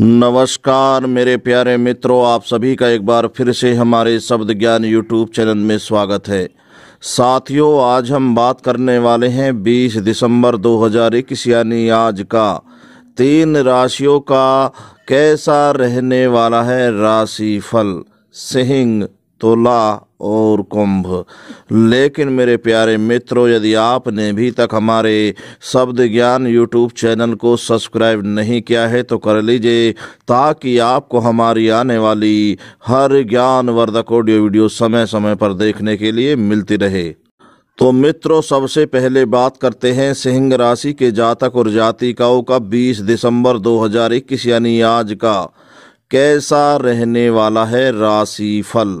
नमस्कार मेरे प्यारे मित्रों आप सभी का एक बार फिर से हमारे शब्द ज्ञान यूट्यूब चैनल में स्वागत है साथियों आज हम बात करने वाले हैं 20 दिसंबर 2021 यानी आज का तीन राशियों का कैसा रहने वाला है राशि फल सिंह तुला और कुंभ लेकिन मेरे प्यारे मित्रों यदि आपने भी तक हमारे शब्द ज्ञान यूट्यूब चैनल को सब्सक्राइब नहीं किया है तो कर लीजिए ताकि आपको हमारी आने वाली हर ज्ञानवर्धक ऑडियो वीडियो समय समय पर देखने के लिए मिलती रहे तो मित्रों सबसे पहले बात करते हैं सिंह राशि के जातक और जातिकाओं का 20 दिसंबर 2021 यानी आज का कैसा रहने वाला है राशि फल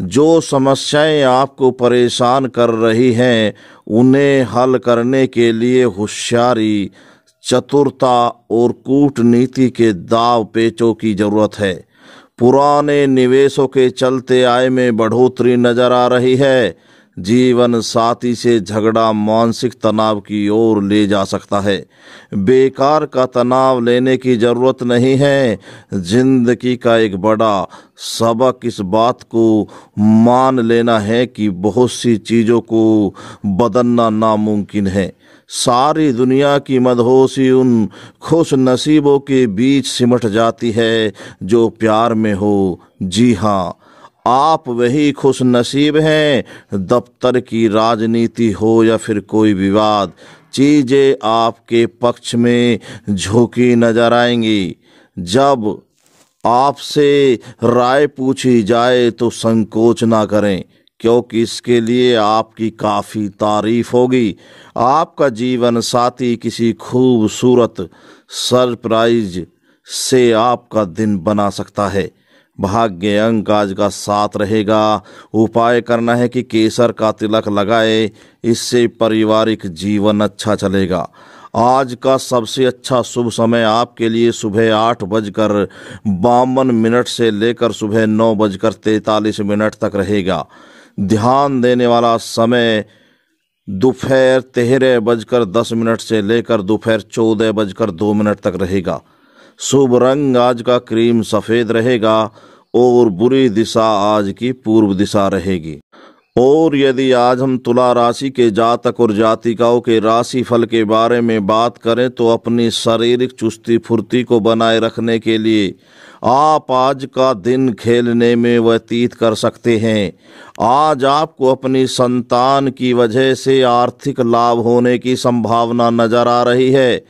जो समस्याएं आपको परेशान कर रही हैं उन्हें हल करने के लिए होशियारी चतुरता और कूटनीति के दाव पेचों की ज़रूरत है पुराने निवेशों के चलते आय में बढ़ोतरी नज़र आ रही है जीवन साथी से झगड़ा मानसिक तनाव की ओर ले जा सकता है बेकार का तनाव लेने की ज़रूरत नहीं है जिंदगी का एक बड़ा सबक इस बात को मान लेना है कि बहुत सी चीज़ों को बदलना नामुमकिन है सारी दुनिया की मदहोशी उन खुश नसीबों के बीच सिमट जाती है जो प्यार में हो जी हाँ आप वही खुश नसीब हैं दफ्तर की राजनीति हो या फिर कोई विवाद चीज़ें आपके पक्ष में झोंकी नजर आएंगी जब आपसे राय पूछी जाए तो संकोच ना करें क्योंकि इसके लिए आपकी काफ़ी तारीफ होगी आपका जीवन साथी किसी खूबसूरत सरप्राइज से आपका दिन बना सकता है भाग्य अंक आज का साथ रहेगा उपाय करना है कि केसर का तिलक लगाए इससे पारिवारिक जीवन अच्छा चलेगा आज का सबसे अच्छा शुभ समय आपके लिए सुबह आठ बजकर बावन मिनट से लेकर सुबह नौ बजकर तैंतालीस मिनट तक रहेगा ध्यान देने वाला समय दोपहर तेरह बजकर दस मिनट से लेकर दोपहर चौदह बजकर दो मिनट तक रहेगा शुभ रंग आज का क्रीम सफ़ेद रहेगा और बुरी दिशा आज की पूर्व दिशा रहेगी और यदि आज हम तुला राशि के जातक और जातिकाओं के राशि फल के बारे में बात करें तो अपनी शारीरिक चुस्ती फुर्ती को बनाए रखने के लिए आप आज का दिन खेलने में व्यतीत कर सकते हैं आज आपको अपनी संतान की वजह से आर्थिक लाभ होने की संभावना नजर आ रही है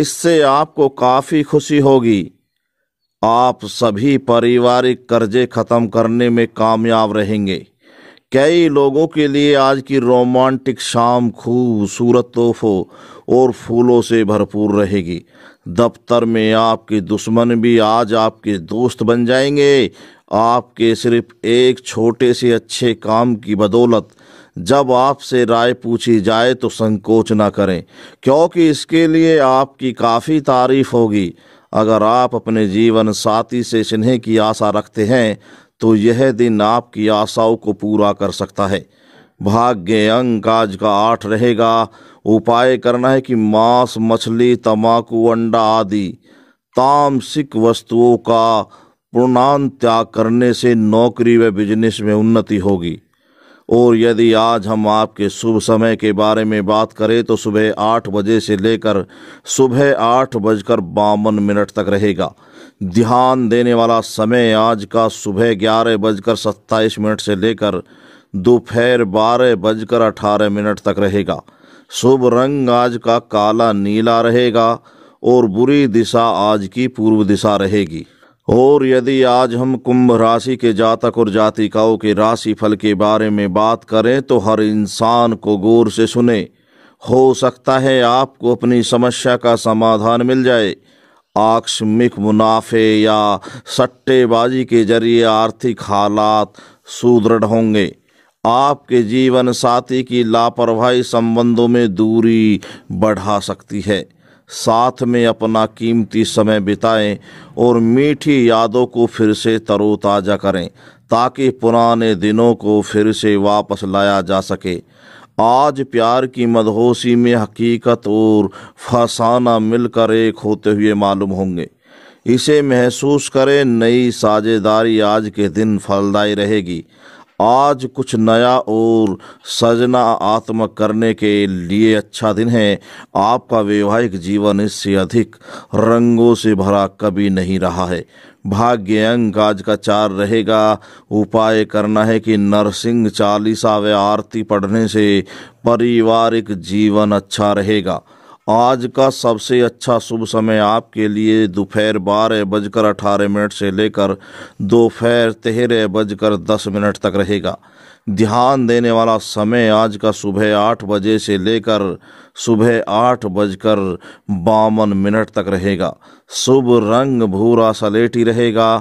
इससे आपको काफ़ी खुशी होगी आप सभी पारिवारिक कर्जे खत्म करने में कामयाब रहेंगे कई लोगों के लिए आज की रोमांटिक शाम खूबसूरत तोहफों और फूलों से भरपूर रहेगी दफ्तर में आपके दुश्मन भी आज आपके दोस्त बन जाएंगे आपके सिर्फ एक छोटे से अच्छे काम की बदौलत जब आपसे राय पूछी जाए तो संकोच ना करें क्योंकि इसके लिए आपकी काफ़ी तारीफ होगी अगर आप अपने जीवन साथी से स्नेह की आशा रखते हैं तो यह दिन आपकी आशाओं को पूरा कर सकता है भाग्य अंक आज का आठ रहेगा उपाय करना है कि मांस मछली तमाकू अंडा आदि तामसिक वस्तुओं का पूर्णान त्याग करने से नौकरी व बिजनेस में उन्नति होगी और यदि आज हम आपके शुभ समय के बारे में बात करें तो सुबह आठ बजे से लेकर सुबह आठ बजकर बावन मिनट तक रहेगा ध्यान देने वाला समय आज का सुबह ग्यारह बजकर सत्ताईस मिनट से लेकर दोपहर बारह बजकर अठारह मिनट तक रहेगा शुभ रंग आज का काला नीला रहेगा और बुरी दिशा आज की पूर्व दिशा रहेगी और यदि आज हम कुंभ राशि के जातक और जातिकाओं के राशि फल के बारे में बात करें तो हर इंसान को गौर से सुने हो सकता है आपको अपनी समस्या का समाधान मिल जाए आकस्मिक मुनाफे या सट्टेबाजी के जरिए आर्थिक हालात सुदृढ़ होंगे आपके जीवन साथी की लापरवाही संबंधों में दूरी बढ़ा सकती है साथ में अपना कीमती समय बिताएं और मीठी यादों को फिर से तरोताज़ा करें ताकि पुराने दिनों को फिर से वापस लाया जा सके आज प्यार की मदहोशी में हकीकत और फसाना मिलकर एक होते हुए मालूम होंगे इसे महसूस करें नई साझेदारी आज के दिन फलदायी रहेगी आज कुछ नया और सजना आत्म करने के लिए अच्छा दिन है आपका वैवाहिक जीवन इससे अधिक रंगों से भरा कभी नहीं रहा है भाग्य अंक आज का चार रहेगा उपाय करना है कि नरसिंह चालीसा व आरती पढ़ने से पारिवारिक जीवन अच्छा रहेगा आज का सबसे अच्छा शुभ समय आपके लिए दोपहर बारह बजकर अठारह मिनट से लेकर दोपहर तेरह बजकर दस मिनट तक रहेगा ध्यान देने वाला समय आज का सुबह आठ बजे से लेकर सुबह आठ बजकर बावन मिनट तक रहेगा शुभ रंग भूरा सलेटी रहेगा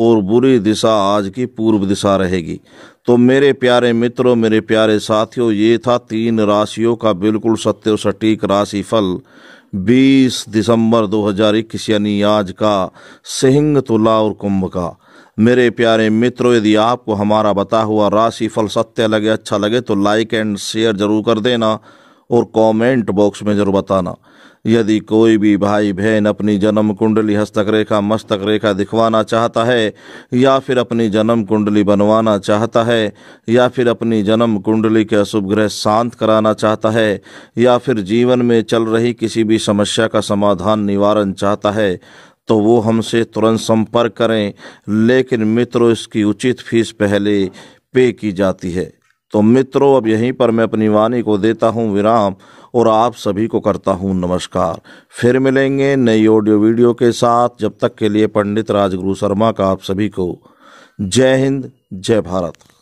और बुरी दिशा आज की पूर्व दिशा रहेगी तो मेरे प्यारे मित्रों मेरे प्यारे साथियों ये था तीन राशियों का बिल्कुल सत्य और सटीक राशि फल 20 दिसंबर 2021 यानी आज का सिंह तुला और कुंभ का मेरे प्यारे मित्रों यदि आपको हमारा बता हुआ राशि फल सत्य लगे अच्छा लगे तो लाइक एंड शेयर जरूर कर देना और कमेंट बॉक्स में ज़रूर बताना यदि कोई भी भाई बहन अपनी जन्म कुंडली हस्तक रेखा मस्तक रेखा दिखवाना चाहता है या फिर अपनी जन्म कुंडली बनवाना चाहता है या फिर अपनी जन्म कुंडली के अशुभ ग्रह शांत कराना चाहता है या फिर जीवन में चल रही किसी भी समस्या का समाधान निवारण चाहता है तो वो हमसे तुरंत संपर्क करें लेकिन मित्रों इसकी उचित फीस पहले पे की जाती है तो मित्रों अब यहीं पर मैं अपनी वाणी को देता हूँ विराम और आप सभी को करता हूँ नमस्कार फिर मिलेंगे नई ऑडियो वीडियो के साथ जब तक के लिए पंडित राजगुरु शर्मा का आप सभी को जय हिंद जय भारत